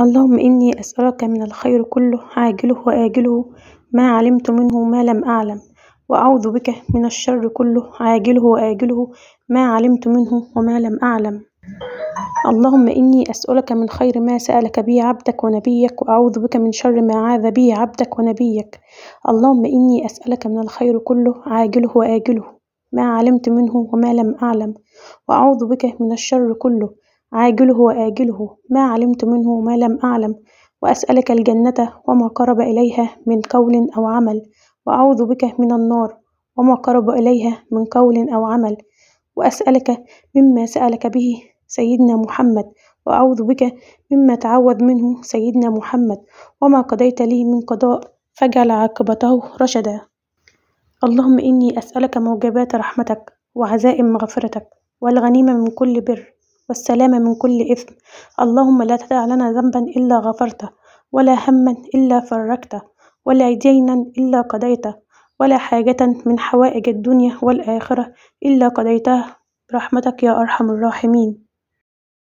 اللهم إني أسألك من الخير كله عاجله وآجله ما علمت منه وما لم أعلم وأعوذ بك من الشر كله عاجله وآجله ما علمت منه وما لم أعلم اللهم إني أسألك من خير ما سألك به عبدك ونبيك وأعوذ بك من شر ما عاذ به عبدك ونبيك اللهم إني أسألك من الخير كله عاجله وآجله ما علمت منه وما لم أعلم وأعوذ بك من الشر كله عاجله وآجله ما علمت منه وما لم أعلم وأسألك الجنة وما قرب إليها من قول أو عمل وأعوذ بك من النار وما قرب إليها من قول أو عمل وأسألك مما سألك به سيدنا محمد وأعوذ بك مما تعوذ منه سيدنا محمد وما قضيت لي من قضاء فاجعل عاقبته رشدا اللهم إني أسألك موجبات رحمتك وعزائم مغفرتك والغنيمة من كل بر والسلامة من كل إثم اللهم لا تدع لنا ذنبا إلا غفرته ولا هما إلا فرجته ولا دينا إلا قضيته ولا حاجة من حوائج الدنيا والآخرة إلا قضيتها برحمتك يا أرحم الراحمين